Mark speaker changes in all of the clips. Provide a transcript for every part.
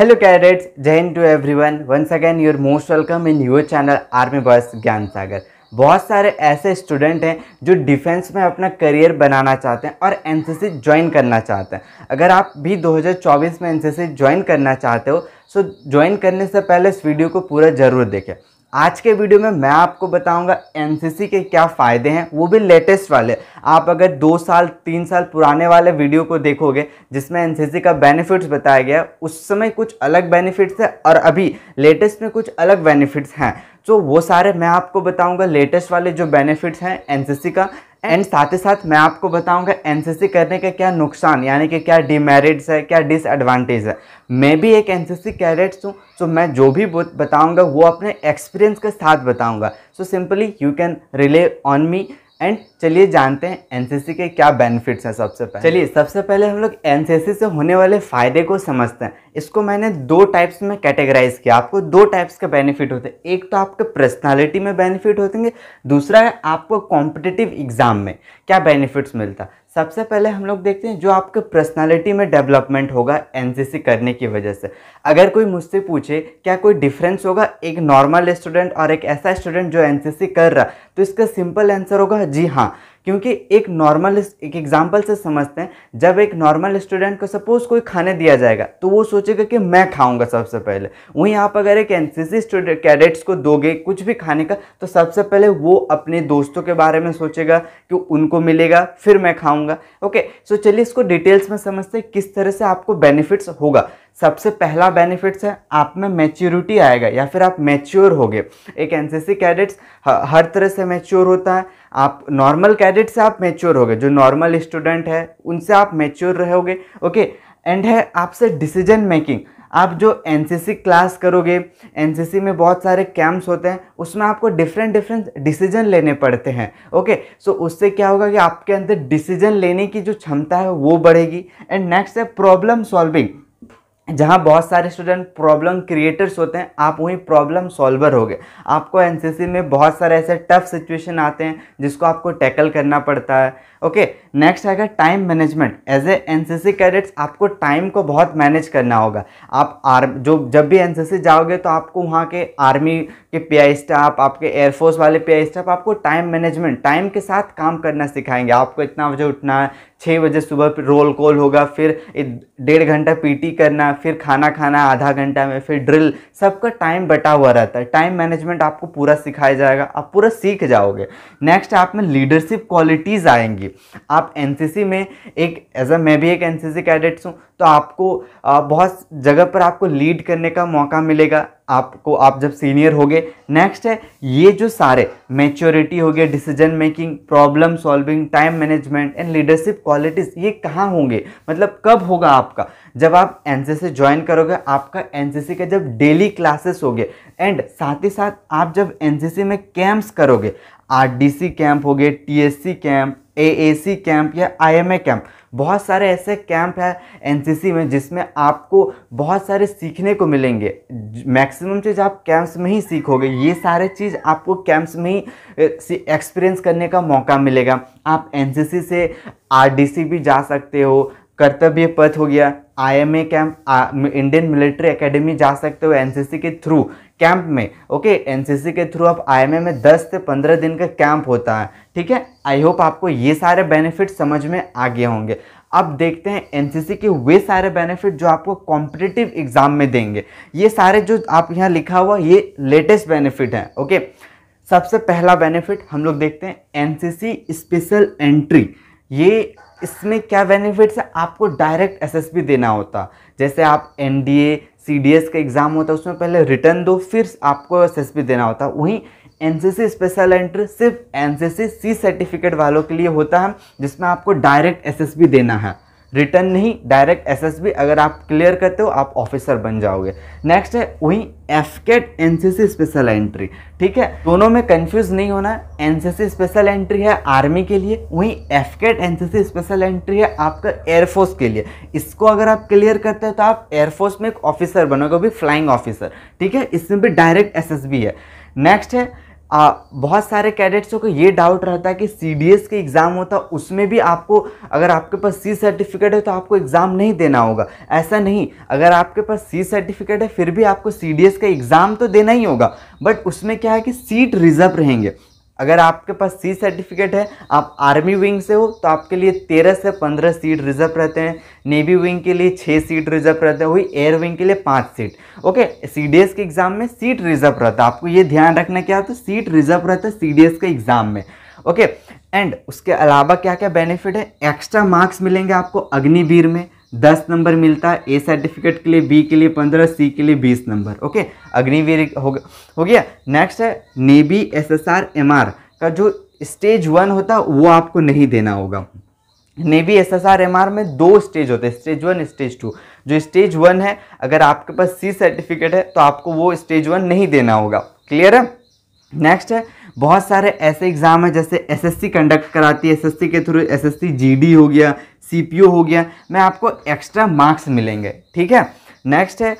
Speaker 1: hello cadets Jai Hind to everyone once again your most welcome in your channel army boys Gyan Sagar बहुत सारे ऐसे student हैं जो डिफेंस में अपना करियर बनाना चाहते हैं और एन ज्वाइन करना चाहते हैं अगर आप भी 2024 में एन ज्वाइन करना चाहते हो सो ज्वाइन करने से पहले इस वीडियो को पूरा ज़रूर देखें आज के वीडियो में मैं आपको बताऊंगा एनसीसी के क्या फ़ायदे हैं वो भी लेटेस्ट वाले आप अगर दो साल तीन साल पुराने वाले वीडियो को देखोगे जिसमें एनसीसी का बेनिफिट्स बताया गया उस समय कुछ अलग बेनिफिट्स है और अभी लेटेस्ट में कुछ अलग बेनिफिट्स हैं तो वो सारे मैं आपको बताऊंगा लेटेस्ट वाले जो बेनिफिट्स हैं एनसीसी का एंड साथ ही साथ मैं आपको बताऊंगा एनसीसी करने का क्या नुकसान यानी कि क्या डिमेरिट्स है क्या डिसएडवांटेज है मैं भी एक एनसीसी कैडेट्स हूँ सो मैं जो भी बताऊंगा वो अपने एक्सपीरियंस के साथ बताऊंगा so simply you can rely on me and चलिए जानते हैं एनसीसी के क्या बेनिफिट्स हैं सबसे पहले चलिए सबसे पहले हम लोग एनसीसी से होने वाले फ़ायदे को समझते हैं इसको मैंने दो टाइप्स में कैटेगराइज किया आपको दो टाइप्स के बेनिफिट होते हैं एक तो आपके पर्सनालिटी में बेनिफिट होते हैं दूसरा है आपको कॉम्पिटिटिव एग्ज़ाम में क्या बेनिफिट्स मिलता है सबसे पहले हम लोग देखते हैं जो आपके पर्सनालिटी में डेवलपमेंट होगा एनसीसी करने की वजह से अगर कोई मुझसे पूछे क्या कोई डिफरेंस होगा एक नॉर्मल स्टूडेंट और एक ऐसा स्टूडेंट जो एनसीसी कर रहा तो इसका सिंपल आंसर होगा जी हाँ क्योंकि एक नॉर्मल एक एग्जाम्पल से समझते हैं जब एक नॉर्मल स्टूडेंट को सपोज कोई खाने दिया जाएगा तो वो सोचेगा कि मैं खाऊंगा सबसे पहले वहीं आप अगर एक एन सी स्टूडेंट कैडेट्स को दोगे कुछ भी खाने का तो सबसे पहले वो अपने दोस्तों के बारे में सोचेगा कि उनको मिलेगा फिर मैं खाऊंगा ओके सो चलिए इसको डिटेल्स में समझते हैं किस तरह से आपको बेनिफिट्स होगा सबसे पहला बेनिफिट्स है आप में मैच्योरिटी आएगा या फिर आप मैच्योर गए एक एनसीसी कैडेट्स हर तरह से मैच्योर होता है आप नॉर्मल कैडेट से आप मैच्योर गए जो नॉर्मल स्टूडेंट है उनसे आप मैच्योर रहोगे ओके एंड है आपसे डिसीजन मेकिंग आप जो एन क्लास करोगे एन में बहुत सारे कैंप्स होते हैं उसमें आपको डिफरेंट डिफरेंट डिसीजन लेने पड़ते हैं ओके सो so उससे क्या होगा कि आपके अंदर डिसीजन लेने की जो क्षमता है वो बढ़ेगी एंड नेक्स्ट है प्रॉब्लम सॉल्विंग जहाँ बहुत सारे स्टूडेंट प्रॉब्लम क्रिएटर्स होते हैं आप वहीं प्रॉब्लम सॉल्वर हो गए आपको एनसीसी में बहुत सारे ऐसे टफ सिचुएशन आते हैं जिसको आपको टैकल करना पड़ता है ओके नेक्स्ट आएगा time management as a NCC cadets आपको टाइम को बहुत मैनेज करना होगा आप आर जो जब भी एनसीसी जाओगे तो आपको वहाँ के आर्मी के आई स्टाफ आपके एयरफोर्स वाले आई स्टाफ आपको टाइम मैनेजमेंट टाइम के साथ काम करना सिखाएंगे आपको इतना बजे उठना है छः बजे सुबह रोल कॉल होगा फिर डेढ़ घंटा पीटी करना फिर खाना खाना आधा घंटा में फिर ड्रिल सबका टाइम बटा हुआ रहता है टाइम मैनेजमेंट आपको पूरा सिखाया जाएगा आप पूरा सीख जाओगे नेक्स्ट आप में लीडरशिप क्वालिटीज़ आएंगी आप एन में एक एज अ मैं भी एक एन सी कैडेट्स हूँ तो आपको बहुत जगह पर आपको लीड करने का मौका मिलेगा आपको आप जब सीनियर होगे नेक्स्ट है ये जो सारे मेच्योरिटी हो गए decision making problem solving time management and leadership qualities ये कहाँ होंगे मतलब कब होगा आपका जब आप एन ज्वाइन करोगे आपका एन का जब डेली क्लासेस होगे एंड साथ ही साथ आप जब एन में कैंप्स करोगे आरडीसी कैंप हो गए टीएससी कैंप एएसी कैंप या आईएमए कैंप बहुत सारे ऐसे कैंप सी एनसीसी में जिसमें आपको बहुत सारे सीखने को मिलेंगे मैक्सिमम चीज़ आप कैंप्स में ही सीखोगे ये सारे चीज़ आपको कैंप्स में ही एक्सपीरियंस करने का मौका मिलेगा आप एनसीसी से आरडीसी भी जा सकते हो कर्तव्य पथ हो गया IMA camp Indian military academy जा सकते हो एनसीसी के थ्रू कैंप में ओके एनसीसी के थ्रू आप आईएमए में 10 से 15 दिन का कैंप होता है ठीक है आई होप आपको ये सारे बेनिफिट समझ में आ गए होंगे अब देखते हैं एनसीसी के वे सारे बेनिफिट जो आपको कॉम्पिटिटिव एग्जाम में देंगे ये सारे जो आप यहाँ लिखा हुआ ये लेटेस्ट बेनिफिट हैं ओके सबसे पहला बेनिफिट हम लोग देखते हैं एनसीसी स्पेशल एंट्री ये इसमें क्या बेनिफिट्स है आपको डायरेक्ट एसएसबी देना होता जैसे आप एनडीए सी डी एस का एग्ज़ाम होता है उसमें पहले रिटर्न दो फिर आपको एस एस पी देना होता है वहीं N C C special entry सिर्फ एन सी सी सर्टिफिकेट वालों के लिए होता है जिसमें आपको डायरेक्ट एस एस पी देना है रिटर्न नहीं डायरेक्ट एसएसबी अगर आप क्लियर करते हो आप ऑफिसर बन जाओगे नेक्स्ट है वहीं F CAT NCC special entry ठीक है दोनों में कंफ्यूज नहीं होना एनसीसी स्पेशल एंट्री है आर्मी के लिए वहीं F CAT NCC special entry है आपका एयरफोर्स के लिए इसको अगर आप क्लियर करते हो तो आप एयरफोर्स में एक ऑफिसर बनोगे भी फ्लाइंग ऑफिसर ठीक है इसमें भी डायरेक्ट एस है नेक्स्ट है आ, बहुत सारे कैडेट्सों को ये डाउट रहता है कि सी डी एस के एग्ज़ाम होता उसमें भी आपको अगर आपके पास सी सर्टिफिकेट है तो आपको एग्ज़ाम नहीं देना होगा ऐसा नहीं अगर आपके पास सी सर्टिफिकेट है फिर भी आपको सी डी एस का एग्ज़ाम तो देना ही होगा बट उसमें क्या है कि सीट रिजर्व रहेंगे अगर आपके पास सी सर्टिफिकेट है आप आर्मी विंग से हो तो आपके लिए तेरह से पंद्रह सीट रिजर्व रहते हैं नेवी विंग के लिए छः सीट रिजर्व रहते हैं वही एयर विंग के लिए पाँच सीट ओके सी के एग्ज़ाम में सीट रिजर्व रहता है आपको ये ध्यान रखना क्या तो सीट रिजर्व रहता है सी के एग्ज़ाम में ओके एंड उसके अलावा क्या क्या बेनिफिट है एक्स्ट्रा मार्क्स मिलेंगे आपको अग्निवीर में दस नंबर मिलता है ए सर्टिफिकेट के लिए बी के लिए पंद्रह सी के लिए बीस नंबर ओके अग्निवीर हो, गया हो गया नेक्स्ट है नेवी एसएसआर एमआर का जो स्टेज वन होता है वो आपको नहीं देना होगा navy S S R M R में दो स्टेज होते हैं स्टेज वन स्टेज टू जो स्टेज वन है अगर आपके पास सी सर्टिफिकेट है तो आपको वो स्टेज वन नहीं देना होगा क्लियर है नेक्स्ट है बहुत सारे ऐसे एग्ज़ाम है जैसे एसएससी कंडक्ट कराती है एसएससी के थ्रू एसएससी जीडी हो गया सी हो गया मैं आपको एक्स्ट्रा मार्क्स मिलेंगे ठीक है नेक्स्ट है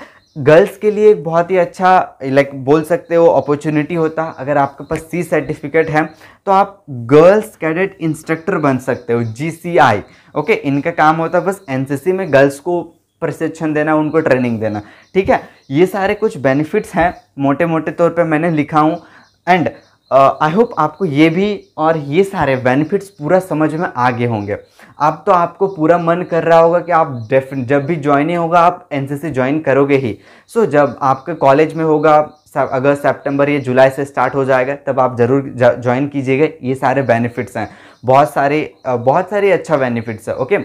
Speaker 1: गर्ल्स के लिए एक बहुत ही अच्छा लाइक बोल सकते हो अपॉर्चुनिटी होता अगर आपके पास सी सर्टिफिकेट है तो आप गर्ल्स कैडेट इंस्ट्रक्टर बन सकते हो जीसीआई ओके इनका काम होता है बस एनसीसी में गर्ल्स को प्रशिक्षण देना उनको ट्रेनिंग देना ठीक है ये सारे कुछ बेनिफिट्स हैं मोटे मोटे तौर पर मैंने लिखा हूँ एंड आई होप आपको ये भी और ये सारे बेनिफिट्स पूरा समझ में आगे होंगे अब तो आपको पूरा मन कर रहा होगा कि आप डेफ जब भी ज्वाइन होगा आप एन ज्वाइन करोगे ही सो so, जब आपके कॉलेज में होगा अगस्त सितंबर या जुलाई से स्टार्ट हो जाएगा तब आप ज़रूर ज्वाइन कीजिएगा ये सारे बेनिफिट्स हैं बहुत सारे बहुत सारे अच्छा बेनिफिट्स है ओके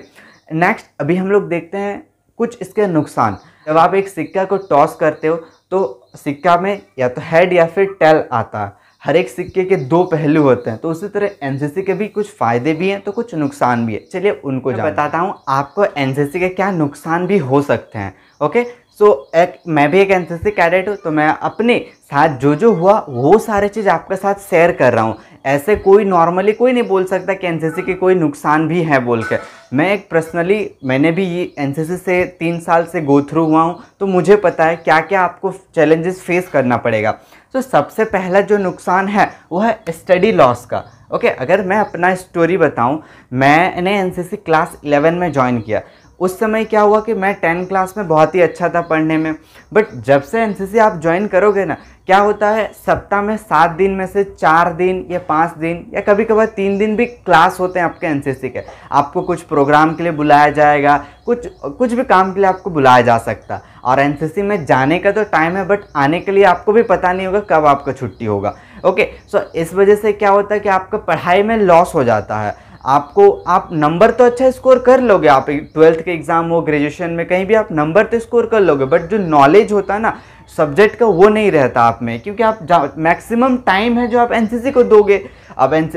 Speaker 1: नेक्स्ट अभी हम लोग देखते हैं कुछ इसके नुकसान जब आप एक सिक्का को टॉस करते हो तो सिक्का में या तो हेड या फिर टेल आता है हर एक सिक्के के दो पहलू होते हैं तो उसी तरह एनसीसी के भी कुछ फ़ायदे भी हैं तो कुछ नुकसान भी है चलिए उनको बताता हूँ आपको एनसीसी के क्या नुकसान भी हो सकते हैं ओके सो so, एक मैं भी एक एन सी कैडेट हूँ तो मैं अपने साथ जो जो हुआ वो सारे चीज़ आपके साथ शेयर कर रहा हूँ ऐसे कोई नॉर्मली कोई नहीं बोल सकता कि एन के कोई नुकसान भी है बोल कर मैं एक पर्सनली मैंने भी ये एन से तीन साल से गो थ्रू हुआ हूँ तो मुझे पता है क्या क्या आपको चैलेंजेस फेस करना पड़ेगा तो सबसे पहला जो नुकसान है वो है स्टडी लॉस का ओके okay, अगर मैं अपना स्टोरी बताऊँ मैंने एन क्लास इलेवन में ज्वाइन किया उस समय क्या हुआ कि मैं टेन क्लास में बहुत ही अच्छा था पढ़ने में बट जब से एन आप ज्वाइन करोगे ना क्या होता है सप्ताह में सात दिन में से चार दिन या पाँच दिन या कभी कभार तीन दिन भी क्लास होते हैं आपके एन के आपको कुछ प्रोग्राम के लिए बुलाया जाएगा कुछ कुछ भी काम के लिए आपको बुलाया जा सकता और एन में जाने का तो टाइम है बट आने के लिए आपको भी पता नहीं होगा कब आपका छुट्टी होगा ओके सो इस वजह से क्या होता है कि आपका पढ़ाई में लॉस हो जाता है आपको आप नंबर तो अच्छा स्कोर कर लोगे आप ट्वेल्थ के एग्ज़ाम हो ग्रेजुएशन में कहीं भी आप नंबर तो स्कोर कर लोगे बट जो नॉलेज होता है ना सब्जेक्ट का वो नहीं रहता आप में क्योंकि आप मैक्सिमम टाइम है जो आप एनसीसी को दोगे अब एन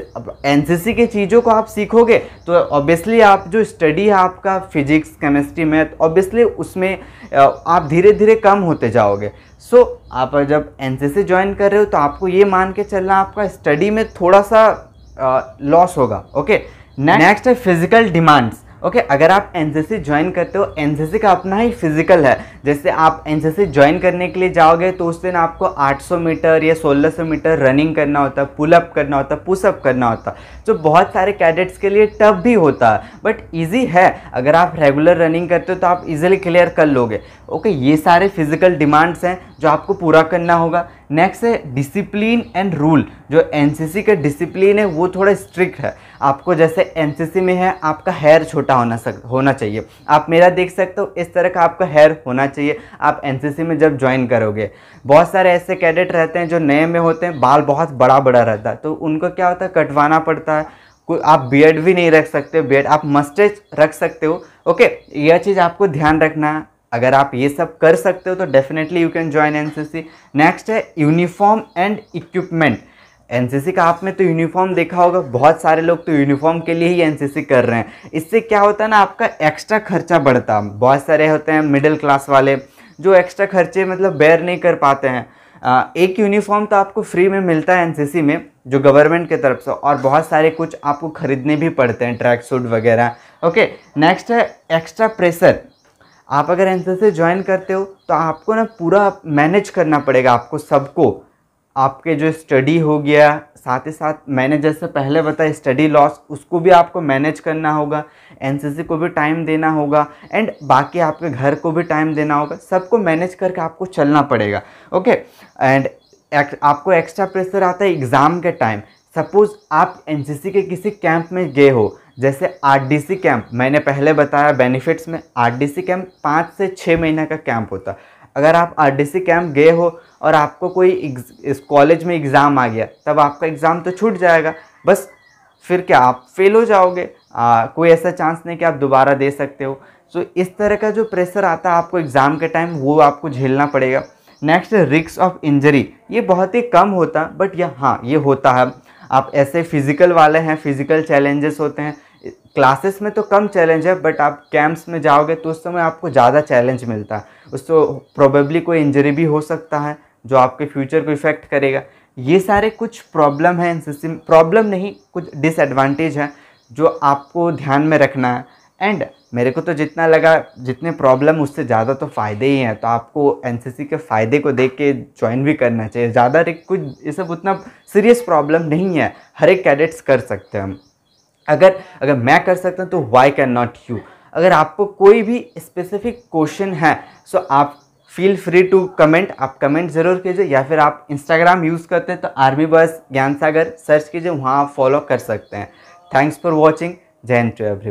Speaker 1: एनसीसी की चीज़ों को आप सीखोगे तो ऑब्वियसली आप जो स्टडी है आपका फिजिक्स केमिस्ट्री मैथ ऑब्वियसली उसमें आप धीरे धीरे कम होते जाओगे सो so, आप जब एनसीसी ज्वाइन कर रहे हो तो आपको ये मान के चलना आपका स्टडी में थोड़ा सा लॉस होगा ओके नेक्स्ट है फिजिकल डिमांड्स ओके okay, अगर आप एन ज्वाइन करते हो एन का अपना ही फिजिकल है जैसे आप एन ज्वाइन करने के लिए जाओगे तो उस दिन आपको 800 मीटर या 1600 मीटर रनिंग करना होता है पुलअप करना होता है पुशअप करना होता है जो बहुत सारे कैडेट्स के लिए टफ भी होता है बट ईजी है अगर आप रेगुलर रनिंग करते हो तो आप इजिली क्लियर कर लोगे ओके okay, ये सारे फिजिकल डिमांड्स हैं जो आपको पूरा करना होगा नेक्स्ट है डिसिप्लिन एंड रूल जो एनसीसी का डिसिप्लिन है वो थोड़ा स्ट्रिक्ट है आपको जैसे एनसीसी में है आपका हेयर छोटा होना सक होना चाहिए आप मेरा देख सकते हो इस तरह का आपका हेयर होना चाहिए आप एनसीसी में जब ज्वाइन करोगे बहुत सारे ऐसे कैडेट रहते हैं जो नए में होते हैं बाल बहुत बड़ा बड़ा रहता है तो उनको क्या होता है कटवाना पड़ता है कोई आप बियड भी नहीं रख सकते बियड आप मस्टेज रख सकते हो ओके यह चीज़ आपको ध्यान रखना है अगर आप ये सब कर सकते हो तो definitely you can join NCC next है यूनिफॉर्म एंड इक्विपमेंट एनसीसी का आप में तो यूनिफॉर्म देखा होगा बहुत सारे लोग तो यूनिफॉर्म के लिए ही एनसीसी कर रहे हैं इससे क्या होता है ना आपका एक्स्ट्रा खर्चा बढ़ता बहुत सारे होते हैं मिडिल क्लास वाले जो एक्स्ट्रा खर्चे मतलब बेयर नहीं कर पाते हैं एक यूनिफॉर्म तो आपको फ्री में मिलता है एनसीसी में जो गवर्नमेंट की तरफ से और बहुत सारे कुछ आपको ख़रीदने भी पड़ते हैं ट्रैक सूट वगैरह ओके नेक्स्ट है एक्स्ट्रा प्रेशर आप अगर एन से ज्वाइन करते हो तो आपको ना पूरा मैनेज करना पड़ेगा आपको सबको आपके जो स्टडी हो गया साथ ही साथ मैंने जैसे पहले बताया स्टडी लॉस उसको भी आपको मैनेज करना होगा एनसीसी को भी टाइम देना होगा एंड बाकी आपके घर को भी टाइम देना होगा सबको मैनेज करके आपको चलना पड़ेगा ओके एंड आपको एक्स्ट्रा प्रेशर आता है एग्ज़ाम के टाइम सपोज़ आप एनसीसी के किसी कैंप में गए हो जैसे आरडीसी कैंप मैंने पहले बताया बेनिफिट्स में आरडीसी कैंप पाँच से छः महीने का कैंप होता अगर आप आरडीसी कैंप गए हो और आपको कोई इस कॉलेज में एग्ज़ाम आ गया तब आपका एग्ज़ाम तो छूट जाएगा बस फिर क्या आप फेल हो जाओगे आ, कोई ऐसा चांस नहीं कि आप दोबारा दे सकते हो सो इस तरह का जो प्रेशर आता है आपको एग्ज़ाम के टाइम वो आपको झेलना पड़ेगा नेक्स्ट रिक्स ऑफ इंजरी ये बहुत ही कम होता बट यह हाँ ये होता है आप ऐसे फिज़िकल वाले हैं फिज़िकल चैलेंजेस होते हैं क्लासेस में तो कम चैलेंज है बट आप कैंप्स में जाओगे तो उस समय आपको ज़्यादा चैलेंज मिलता है उसको तो प्रोबेबली कोई इंजरी भी हो सकता है जो आपके फ्यूचर को इफ़ेक्ट करेगा ये सारे कुछ प्रॉब्लम है एन प्रॉब्लम नहीं कुछ डिसएडवांटेज है जो आपको ध्यान में रखना है एंड मेरे को तो जितना लगा जितने प्रॉब्लम उससे ज़्यादा तो फ़ायदे ही हैं तो आपको एन के फ़ायदे को देख के ज्वाइन भी करना चाहिए ज़्यादा कुछ ये सब उतना सीरियस प्रॉब्लम नहीं है हर एक कैडेट्स कर सकते हैं हम अगर अगर मैं कर सकता हूँ तो वाई कैन नॉट यू अगर आपको कोई भी स्पेसिफिक क्वेश्चन है सो आप फील फ्री टू कमेंट आप कमेंट ज़रूर कीजिए या फिर आप इंस्टाग्राम यूज़ करते हैं तो आर्मी बस ज्ञान सागर सर्च कीजिए वहाँ आप फॉलो कर सकते हैं thanks for watching Jai to every